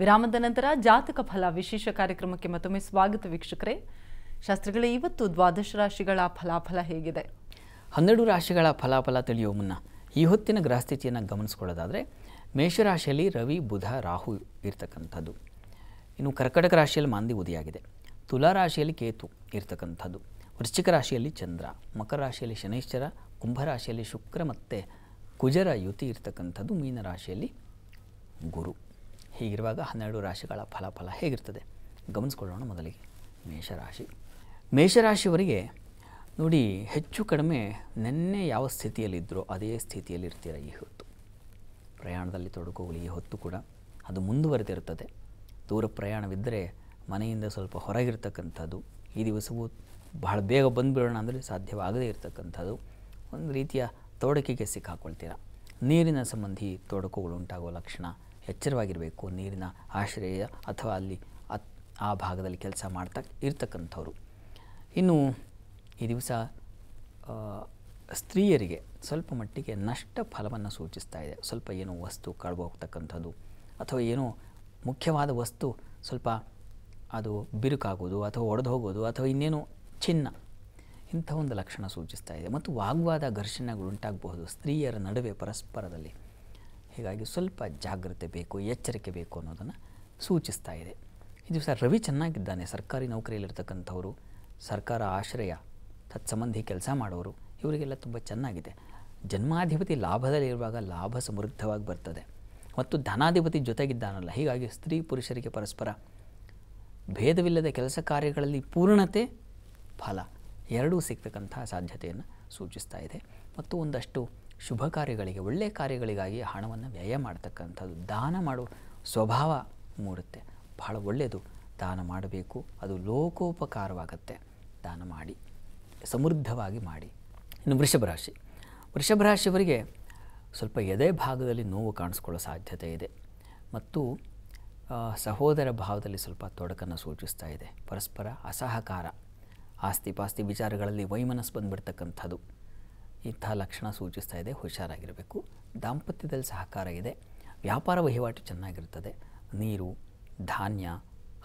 ವಿರಾಮದ ನಂತರ ಜಾತಕ ಫಲ ವಿಶೇಷ ಕಾರ್ಯಕ್ರಮಕ್ಕೆ ಮತ್ತೊಮ್ಮೆ ಸ್ವಾಗತ ವೀಕ್ಷಕರೇ ಶಾಸ್ತ್ರಿಗಳೇ ಇವತ್ತು ದ್ವಾದಶ ರಾಶಿಗಳ ಫಲಾಫಲ ಹೇಗಿದೆ ಹನ್ನೆರಡು ರಾಶಿಗಳ ಫಲಾಫಲ ತಿಳಿಯುವ ಮುನ್ನ ಈ ಹೊತ್ತಿನ ಗ್ರಹಸ್ಥಿತಿಯನ್ನು ಗಮನಿಸ್ಕೊಳ್ಳೋದಾದರೆ ಮೇಷರಾಶಿಯಲ್ಲಿ ರವಿ ಬುಧ ರಾಹು ಇರ್ತಕ್ಕಂಥದ್ದು ಇನ್ನು ಕರ್ಕಟಕ ರಾಶಿಯಲ್ಲಿ ಮಾಂದಿ ಉದಿಯಾಗಿದೆ ತುಲಾ ರಾಶಿಯಲ್ಲಿ ಕೇತು ಇರ್ತಕ್ಕಂಥದ್ದು ವೃಶ್ಚಿಕ ರಾಶಿಯಲ್ಲಿ ಚಂದ್ರ ಮಕರ ರಾಶಿಯಲ್ಲಿ ಶನೈಶ್ಚರ ಕುಂಭರಾಶಿಯಲ್ಲಿ ಶುಕ್ರ ಮತ್ತು ಕುಜರ ಯುತಿ ಇರ್ತಕ್ಕಂಥದ್ದು ಮೀನರಾಶಿಯಲ್ಲಿ ಗುರು ಹೀಗಿರುವಾಗ ಹನ್ನೆರಡು ರಾಶಿಗಳ ಫಲಫಲ ಹೇಗಿರ್ತದೆ ಗಮನಿಸ್ಕೊಳ್ಳೋಣ ಮೊದಲಿಗೆ ಮೇಷರಾಶಿ ಮೇಷರಾಶಿಯವರಿಗೆ ನೋಡಿ ಹೆಚ್ಚು ಕಡಿಮೆ ನಿನ್ನೆ ಯಾವ ಸ್ಥಿತಿಯಲ್ಲಿದ್ದರೂ ಅದೇ ಸ್ಥಿತಿಯಲ್ಲಿ ಈ ಹೊತ್ತು ಪ್ರಯಾಣದಲ್ಲಿ ತೊಡಕುಗಳು ಈ ಹೊತ್ತು ಕೂಡ ಅದು ಮುಂದುವರೆದಿರುತ್ತದೆ ದೂರ ಪ್ರಯಾಣವಿದ್ದರೆ ಮನೆಯಿಂದ ಸ್ವಲ್ಪ ಹೊರಗಿರ್ತಕ್ಕಂಥದ್ದು ಈ ದಿವಸವೂ ಬಹಳ ಬೇಗ ಬಂದುಬಿಡೋಣ ಅಂದರೆ ಸಾಧ್ಯವಾಗದೇ ಇರತಕ್ಕಂಥದ್ದು ಒಂದು ರೀತಿಯ ತೊಡಕಿಗೆ ಸಿಕ್ಕಾಕೊಳ್ತೀರ ನೀರಿನ ಸಂಬಂಧಿ ತೊಡಕುಗಳು ಉಂಟಾಗುವ ಲಕ್ಷಣ ಎಚ್ಚರವಾಗಿರಬೇಕು ನೀರಿನ ಆಶ್ರಯ ಅಥವಾ ಅಲ್ಲಿ ಅತ್ ಆ ಭಾಗದಲ್ಲಿ ಕೆಲಸ ಮಾಡ್ತಾ ಇರ್ತಕ್ಕಂಥವ್ರು ಇನ್ನು ಈ ದಿವಸ ಸ್ತ್ರೀಯರಿಗೆ ಸ್ವಲ್ಪ ಮಟ್ಟಿಗೆ ನಷ್ಟ ಫಲವನ್ನು ಸೂಚಿಸ್ತಾ ಇದೆ ಸ್ವಲ್ಪ ಏನೋ ವಸ್ತು ಕಳೆದು ಹೋಗ್ತಕ್ಕಂಥದ್ದು ಅಥವಾ ಏನೋ ಮುಖ್ಯವಾದ ವಸ್ತು ಸ್ವಲ್ಪ ಅದು ಬಿರುಕಾಗೋದು ಅಥವಾ ಒಡೆದು ಹೋಗೋದು ಅಥವಾ ಇನ್ನೇನು ಚಿನ್ನ ಇಂಥ ಒಂದು ಲಕ್ಷಣ ಸೂಚಿಸ್ತಾ ಇದೆ ಮತ್ತು ವಾಗ್ವಾದ ಘರ್ಷಣೆಗಳು ಉಂಟಾಗಬಹುದು ಸ್ತ್ರೀಯರ ನಡುವೆ ಪರಸ್ಪರದಲ್ಲಿ ಹೀಗಾಗಿ ಸ್ವಲ್ಪ ಜಾಗ್ರತೆ ಬೇಕು ಎಚ್ಚರಿಕೆ ಬೇಕು ಅನ್ನೋದನ್ನು ಸೂಚಿಸ್ತಾ ಇದೆ ಈ ದಿವಸ ರವಿ ಚೆನ್ನಾಗಿದ್ದಾನೆ ಸರ್ಕಾರಿ ನೌಕರಿಯಲ್ಲಿರ್ತಕ್ಕಂಥವರು ಸರ್ಕಾರ ಆಶ್ರಯ ತತ್ಸಂಬಂಧಿ ಕೆಲಸ ಮಾಡೋರು ಇವರಿಗೆಲ್ಲ ತುಂಬ ಚೆನ್ನಾಗಿದೆ ಜನ್ಮಾಧಿಪತಿ ಲಾಭದಲ್ಲಿರುವಾಗ ಲಾಭ ಸಮೃದ್ಧವಾಗಿ ಬರ್ತದೆ ಮತ್ತು ಧನಾಧಿಪತಿ ಜೊತೆಗಿದ್ದಾನಲ್ಲ ಹೀಗಾಗಿ ಸ್ತ್ರೀ ಪುರುಷರಿಗೆ ಪರಸ್ಪರ ಭೇದವಿಲ್ಲದ ಕೆಲಸ ಕಾರ್ಯಗಳಲ್ಲಿ ಪೂರ್ಣತೆ ಫಲ ಎರಡೂ ಸಿಗ್ತಕ್ಕಂತಹ ಸಾಧ್ಯತೆಯನ್ನು ಸೂಚಿಸ್ತಾ ಇದೆ ಮತ್ತು ಒಂದಷ್ಟು ಶುಭ ಕಾರ್ಯಗಳಿಗೆ ಒಳ್ಳೆಯ ಕಾರ್ಯಗಳಿಗಾಗಿ ಹಣವನ್ನು ವ್ಯಯ ಮಾಡತಕ್ಕಂಥದ್ದು ದಾನ ಮಾಡುವ ಸ್ವಭಾವ ಮೂಡುತ್ತೆ ಬಹಳ ಒಳ್ಳೆಯದು ದಾನ ಮಾಡಬೇಕು ಅದು ಲೋಕೋಪಕಾರವಾಗತ್ತೆ ದಾನ ಮಾಡಿ ಸಮೃದ್ಧವಾಗಿ ಮಾಡಿ ಇನ್ನು ವೃಷಭ ರಾಶಿ ವೃಷಭ ರಾಶಿಯವರಿಗೆ ಸ್ವಲ್ಪ ಎದೆ ಭಾಗದಲ್ಲಿ ನೋವು ಕಾಣಿಸ್ಕೊಳ್ಳೋ ಸಾಧ್ಯತೆ ಇದೆ ಮತ್ತು ಸಹೋದರ ಭಾವದಲ್ಲಿ ಸ್ವಲ್ಪ ತೊಡಕನ್ನು ಸೂಚಿಸ್ತಾ ಇದೆ ಪರಸ್ಪರ ಅಸಹಕಾರ ಆಸ್ತಿ ಪಾಸ್ತಿ ವಿಚಾರಗಳಲ್ಲಿ ವೈಮನಸ್ ಬಂದುಬಿಡ್ತಕ್ಕಂಥದ್ದು ಇಂಥ ಲಕ್ಷಣ ಸೂಚಿಸ್ತಾ ಇದೆ ಹುಷಾರಾಗಿರಬೇಕು ದಾಂಪತ್ಯದಲ್ಲಿ ಸಹಕಾರ ಇದೆ ವ್ಯಾಪಾರ ವಹಿವಾಟು ಚೆನ್ನಾಗಿರ್ತದೆ ನೀರು ಧಾನ್ಯ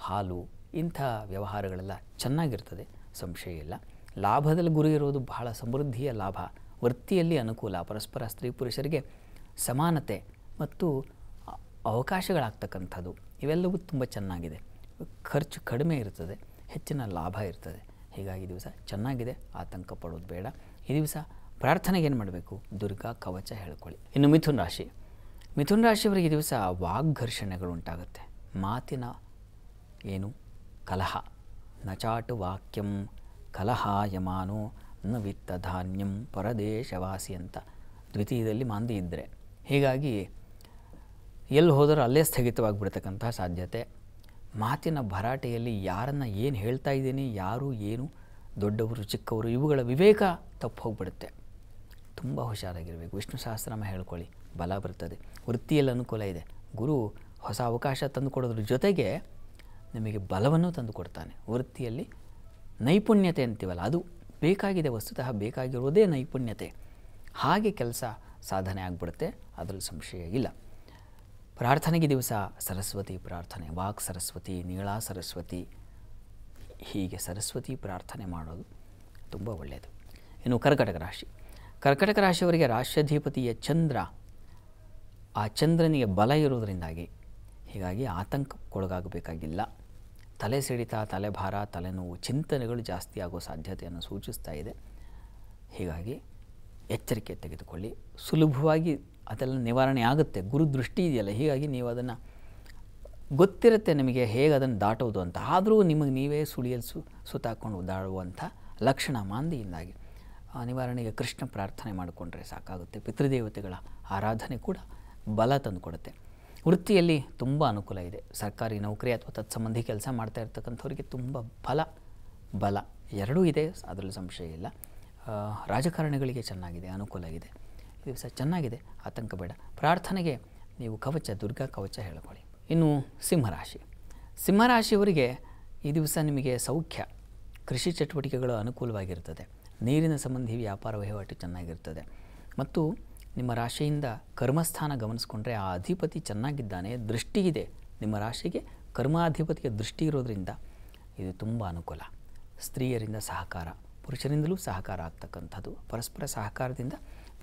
ಹಾಲು ಇಂಥ ವ್ಯವಹಾರಗಳೆಲ್ಲ ಚೆನ್ನಾಗಿರ್ತದೆ ಸಂಶಯ ಇಲ್ಲ ಲಾಭದಲ್ಲಿ ಗುರಿ ಇರೋದು ಬಹಳ ಸಮೃದ್ಧಿಯ ಲಾಭ ವೃತ್ತಿಯಲ್ಲಿ ಅನುಕೂಲ ಪರಸ್ಪರ ಸ್ತ್ರೀ ಪುರುಷರಿಗೆ ಸಮಾನತೆ ಮತ್ತು ಅವಕಾಶಗಳಾಗ್ತಕ್ಕಂಥದ್ದು ಇವೆಲ್ಲವೂ ತುಂಬ ಚೆನ್ನಾಗಿದೆ ಖರ್ಚು ಕಡಿಮೆ ಇರ್ತದೆ ಹೆಚ್ಚಿನ ಲಾಭ ಇರ್ತದೆ ಹೀಗಾಗಿ ದಿವಸ ಚೆನ್ನಾಗಿದೆ ಆತಂಕ ಪಡೋದು ಬೇಡ ಈ ದಿವಸ ಪ್ರಾರ್ಥನೆಗೆ ಏನು ಮಾಡಬೇಕು ದುರ್ಗಾ ಕವಚ ಹೇಳ್ಕೊಳ್ಳಿ ಇನ್ನು ಮಿಥುನ್ ರಾಶಿ ಮಿಥುನ್ ರಾಶಿಯವರಿಗೆ ದಿವಸ ವಾಗ್ಘರ್ಷಣೆಗಳು ಉಂಟಾಗುತ್ತೆ ಮಾತಿನ ಏನು ಕಲಹ ನಚಾಟು ವಾಕ್ಯಂ ಕಲಹ ಯಮಾನೋ ನ ವಿತ್ತ ಧಾನ್ಯಂ ಪರದೇಶವಾಸಿ ಅಂತ ದ್ವಿತೀಯದಲ್ಲಿ ಮಾಂದಿ ಇದ್ದರೆ ಹೀಗಾಗಿ ಎಲ್ಲಿ ಹೋದರೂ ಅಲ್ಲೇ ಸ್ಥಗಿತವಾಗಿಬಿಡ್ತಕ್ಕಂತಹ ಸಾಧ್ಯತೆ ಮಾತಿನ ಭರಾಟೆಯಲ್ಲಿ ಯಾರನ್ನು ಏನು ಹೇಳ್ತಾ ಇದ್ದೀನಿ ಯಾರು ಏನು ದೊಡ್ಡವರು ಚಿಕ್ಕವರು ಇವುಗಳ ವಿವೇಕ ತಪ್ಪು ಹೋಗ್ಬಿಡುತ್ತೆ ತುಂಬ ಹುಷಾರಾಗಿರಬೇಕು ವಿಷ್ಣು ಸಹಸ್ರನಾಮ ಹೇಳ್ಕೊಳ್ಳಿ ಬಲ ಬರ್ತದೆ ವೃತ್ತಿಯಲ್ಲಿ ಅನುಕೂಲ ಇದೆ ಗುರು ಹೊಸ ಅವಕಾಶ ತಂದು ಕೊಡೋದ್ರ ಜೊತೆಗೆ ನಿಮಗೆ ಬಲವನ್ನು ತಂದು ಕೊಡ್ತಾನೆ ವೃತ್ತಿಯಲ್ಲಿ ನೈಪುಣ್ಯತೆ ಅಂತೀವಲ್ಲ ಅದು ಬೇಕಾಗಿದೆ ವಸ್ತುತಃ ಬೇಕಾಗಿರುವುದೇ ನೈಪುಣ್ಯತೆ ಹಾಗೆ ಕೆಲಸ ಸಾಧನೆ ಆಗಿಬಿಡುತ್ತೆ ಅದರಲ್ಲಿ ಸಂಶಯ ಇಲ್ಲ ಪ್ರಾರ್ಥನೆಗೆ ದಿವಸ ಸರಸ್ವತಿ ಪ್ರಾರ್ಥನೆ ವಾಕ್ ಸರಸ್ವತಿ ನೀಳಾ ಸರಸ್ವತಿ ಹೀಗೆ ಸರಸ್ವತಿ ಪ್ರಾರ್ಥನೆ ಮಾಡೋದು ತುಂಬ ಒಳ್ಳೆಯದು ಇನ್ನು ಕರ್ಕಟಕ ರಾಶಿ ಕರ್ಕಟಕ ರಾಶಿಯವರಿಗೆ ರಾಷ್ಟ್ರಾಧಿಪತಿಯ ಚಂದ್ರ ಆ ಚಂದ್ರನಿಗೆ ಬಲ ಇರುವುದರಿಂದಾಗಿ ಹೀಗಾಗಿ ಆತಂಕಕ್ಕೊಳಗಾಗಬೇಕಾಗಿಲ್ಲ ತಲೆ ಸಿಡಿತ ತಲೆಭಾರ ತಲೆನೋವು ಚಿಂತನೆಗಳು ಜಾಸ್ತಿ ಆಗೋ ಸಾಧ್ಯತೆಯನ್ನು ಸೂಚಿಸ್ತಾ ಇದೆ ಹೀಗಾಗಿ ಎಚ್ಚರಿಕೆ ತೆಗೆದುಕೊಳ್ಳಿ ಸುಲಭವಾಗಿ ಅದೆಲ್ಲ ನಿವಾರಣೆ ಆಗುತ್ತೆ ಗುರು ದೃಷ್ಟಿ ಇದೆಯಲ್ಲ ಹೀಗಾಗಿ ನೀವು ಅದನ್ನು ಗೊತ್ತಿರುತ್ತೆ ನಿಮಗೆ ಹೇಗೆ ಅದನ್ನು ದಾಟೋದು ಅಂತ ಆದರೂ ನಿಮಗೆ ನೀವೇ ಸುಳಿಯಲ್ಲಿ ಸು ಸುತ್ತಾಕೊಂಡು ದಾಡುವಂಥ ಲಕ್ಷಣ ಮಾಂದಿಯಿಂದಾಗಿ ನಿವಾರಣೆಗೆ ಕೃಷ್ಣ ಪ್ರಾರ್ಥನೆ ಮಾಡಿಕೊಂಡ್ರೆ ಸಾಕಾಗುತ್ತೆ ಪಿತೃದೇವತೆಗಳ ಆರಾಧನೆ ಕೂಡ ಬಲ ತಂದುಕೊಡುತ್ತೆ ವೃತ್ತಿಯಲ್ಲಿ ತುಂಬ ಅನುಕೂಲ ಇದೆ ಸರ್ಕಾರಿ ನೌಕರಿ ಅಥವಾ ತತ್ಸಂಬಂಧಿ ಕೆಲಸ ಮಾಡ್ತಾ ಇರ್ತಕ್ಕಂಥವ್ರಿಗೆ ತುಂಬ ಫಲ ಬಲ ಎರಡೂ ಇದೆ ಅದರಲ್ಲಿ ಸಂಶಯ ಇಲ್ಲ ರಾಜಕಾರಣಿಗಳಿಗೆ ಚೆನ್ನಾಗಿದೆ ಅನುಕೂಲ ಇದೆ ಇದು ಸಹ ಚೆನ್ನಾಗಿದೆ ಆತಂಕ ಬೇಡ ಪ್ರಾರ್ಥನೆಗೆ ನೀವು ಕವಚ ದುರ್ಗಾ ಕವಚ ಹೇಳಿಕೊಳ್ಳಿ ಇನ್ನು ಸಿಂಹರಾಶಿ ಸಿಂಹರಾಶಿಯವರಿಗೆ ಈ ದಿವಸ ನಿಮಗೆ ಸೌಖ್ಯ ಕೃಷಿ ಚಟುವಟಿಕೆಗಳು ಅನುಕೂಲವಾಗಿರ್ತದೆ ನೀರಿನ ಸಂಬಂಧಿ ವ್ಯಾಪಾರ ವಹಿವಾಟು ಚೆನ್ನಾಗಿರ್ತದೆ ಮತ್ತು ನಿಮ್ಮ ರಾಶಿಯಿಂದ ಕರ್ಮಸ್ಥಾನ ಗಮನಿಸ್ಕೊಂಡ್ರೆ ಆ ಅಧಿಪತಿ ಚೆನ್ನಾಗಿದ್ದಾನೆ ಇದೆ ನಿಮ್ಮ ರಾಶಿಗೆ ಕರ್ಮಾಧಿಪತಿಯ ದೃಷ್ಟಿ ಇರೋದರಿಂದ ಇದು ತುಂಬ ಅನುಕೂಲ ಸ್ತ್ರೀಯರಿಂದ ಸಹಕಾರ ಪುರುಷರಿಂದಲೂ ಸಹಕಾರ ಆಗ್ತಕ್ಕಂಥದ್ದು ಪರಸ್ಪರ ಸಹಕಾರದಿಂದ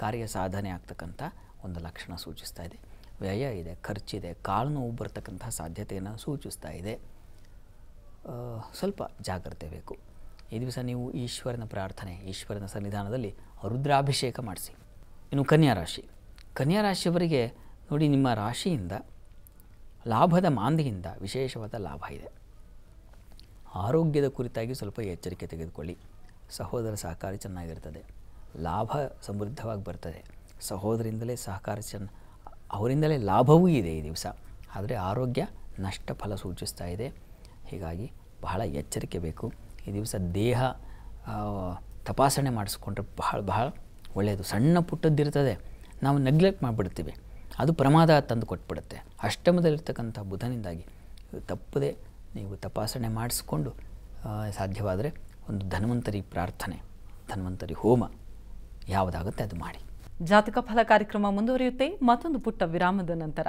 ಕಾರ್ಯ ಸಾಧನೆ ಆಗ್ತಕ್ಕಂಥ ಒಂದು ಲಕ್ಷಣ ಸೂಚಿಸ್ತಾ ಇದೆ ವ್ಯಯ ಇದೆ ಖರ್ಚಿದೆ ಕಾಲು ನೋವು ಬರ್ತಕ್ಕಂಥ ಸಾಧ್ಯತೆಯನ್ನು ಸೂಚಿಸ್ತಾ ಇದೆ ಸ್ವಲ್ಪ ಜಾಗ್ರತೆ ಬೇಕು ಈ ದಿವಸ ನೀವು ಈಶ್ವರನ ಪ್ರಾರ್ಥನೆ ಈಶ್ವರನ ಸನ್ನಿಧಾನದಲ್ಲಿ ರುದ್ರಾಭಿಷೇಕ ಮಾಡಿಸಿ ಇನ್ನು ಕನ್ಯಾ ರಾಶಿ ಕನ್ಯಾ ರಾಶಿಯವರಿಗೆ ನೋಡಿ ನಿಮ್ಮ ರಾಶಿಯಿಂದ ಲಾಭದ ಮಾಂದಿಯಿಂದ ವಿಶೇಷವಾದ ಲಾಭ ಇದೆ ಆರೋಗ್ಯದ ಕುರಿತಾಗಿ ಸ್ವಲ್ಪ ಎಚ್ಚರಿಕೆ ತೆಗೆದುಕೊಳ್ಳಿ ಸಹೋದರ ಸಹಕಾರಿ ಚೆನ್ನಾಗಿರ್ತದೆ ಲಾಭ ಸಮೃದ್ಧವಾಗಿ ಬರ್ತದೆ ಸಹೋದರಿಂದಲೇ ಸಹಕಾರ ಚೆನ್ನ ಅವರಿಂದಲೇ ಲಾಭವೂ ಇದೆ ಈ ದಿವಸ ಆದರೆ ಆರೋಗ್ಯ ನಷ್ಟ ಫಲ ಸೂಚಿಸ್ತಾ ಇದೆ ಹೀಗಾಗಿ ಬಹಳ ಎಚ್ಚರಿಕೆ ಬೇಕು ಈ ದಿವಸ ದೇಹ ತಪಾಸಣೆ ಮಾಡಿಸ್ಕೊಂಡ್ರೆ ಬಹಳ ಬಹಳ ಒಳ್ಳೆಯದು ಸಣ್ಣ ಪುಟ್ಟದ್ದಿರ್ತದೆ ನಾವು ನೆಗ್ಲೆಕ್ಟ್ ಮಾಡಿಬಿಡ್ತೀವಿ ಅದು ಪ್ರಮಾದ ತಂದು ಕೊಟ್ಬಿಡುತ್ತೆ ಅಷ್ಟಮದಲ್ಲಿರ್ತಕ್ಕಂಥ ಬುಧನಿಂದಾಗಿ ತಪ್ಪದೆ ನೀವು ತಪಾಸಣೆ ಮಾಡಿಸ್ಕೊಂಡು ಸಾಧ್ಯವಾದರೆ ಒಂದು ಧನ್ವಂತರಿ ಪ್ರಾರ್ಥನೆ ಧನ್ವಂತರಿ ಹೋಮ ಯಾವುದಾಗುತ್ತೆ ಅದು ಮಾಡಿ ಜಾತಕ ಫಲ ಕಾರ್ಯಕ್ರಮ ಮುಂದುವರಿಯುತ್ತೆ ಮತ್ತೊಂದು ಪುಟ್ಟ ವಿರಾಮದ ನಂತರ